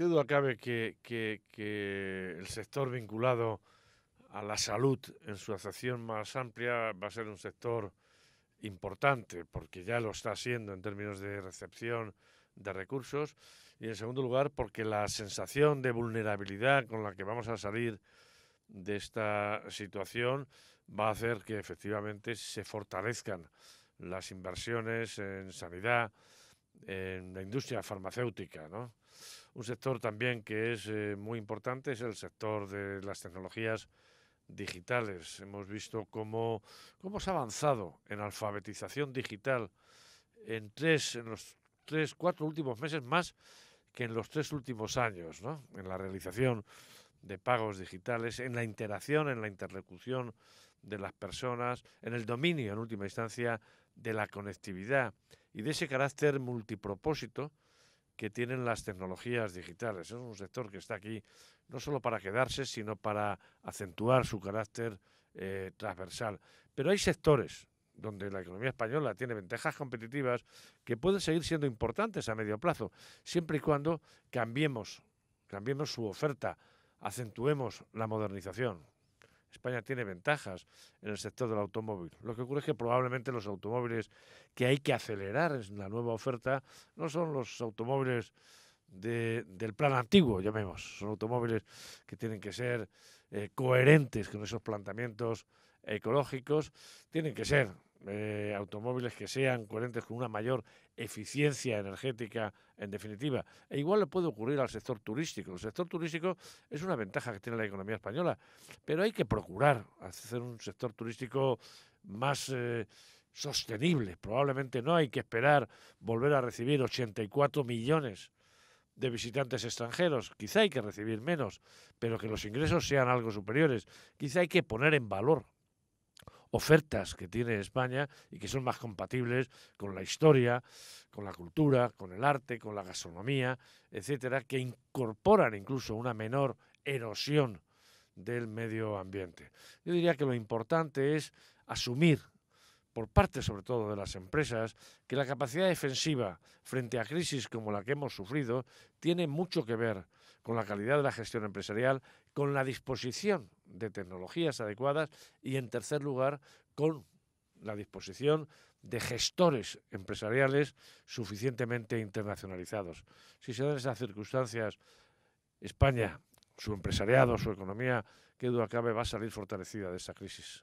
Qué duda cabe que, que el sector vinculado a la salud en su acepción más amplia va a ser un sector importante, porque ya lo está siendo en términos de recepción de recursos, y en segundo lugar porque la sensación de vulnerabilidad con la que vamos a salir de esta situación va a hacer que efectivamente se fortalezcan las inversiones en sanidad, en la industria farmacéutica, ¿no? Un sector también que es eh, muy importante es el sector de las tecnologías digitales. Hemos visto cómo, cómo se ha avanzado en alfabetización digital en tres, en los tres, cuatro últimos meses más que en los tres últimos años, En la realización de pagos digitales, en la interacción, en la interlocución de las personas, en el dominio, en última instancia, de la conectividad y de ese carácter multipropósito que tienen las tecnologías digitales. Es un sector que está aquí no solo para quedarse, sino para acentuar su carácter eh, transversal. Pero hay sectores donde la economía española tiene ventajas competitivas que pueden seguir siendo importantes a medio plazo, siempre y cuando cambiemos, cambiemos su oferta acentuemos la modernización. España tiene ventajas en el sector del automóvil. Lo que ocurre es que probablemente los automóviles que hay que acelerar en la nueva oferta no son los automóviles del plan antiguo, llamemos. Son automóviles que tienen que ser eh, coherentes con esos planteamientos ecológicos, tienen que ser eh, automóviles que sean coherentes con una mayor eficiencia energética, en definitiva. E igual le puede ocurrir al sector turístico. El sector turístico es una ventaja que tiene la economía española, pero hay que procurar hacer un sector turístico más... Eh, sostenible. Probablemente no hay que esperar volver a recibir 84 millones de visitantes extranjeros. Quizá hay que recibir menos, pero que los ingresos sean algo superiores. Quizá hay que poner en valor ofertas que tiene España y que son más compatibles con la historia, con la cultura, con el arte, con la gastronomía, etcétera, que incorporan incluso una menor erosión del medio ambiente. Yo diría que lo importante es asumir por parte sobre todo de las empresas, que la capacidad defensiva frente a crisis como la que hemos sufrido tiene mucho que ver con la calidad de la gestión empresarial, con la disposición de tecnologías adecuadas y, en tercer lugar, con la disposición de gestores empresariales suficientemente internacionalizados. Si se dan esas circunstancias, España, su empresariado, su economía, qué duda cabe, va a salir fortalecida de esa crisis.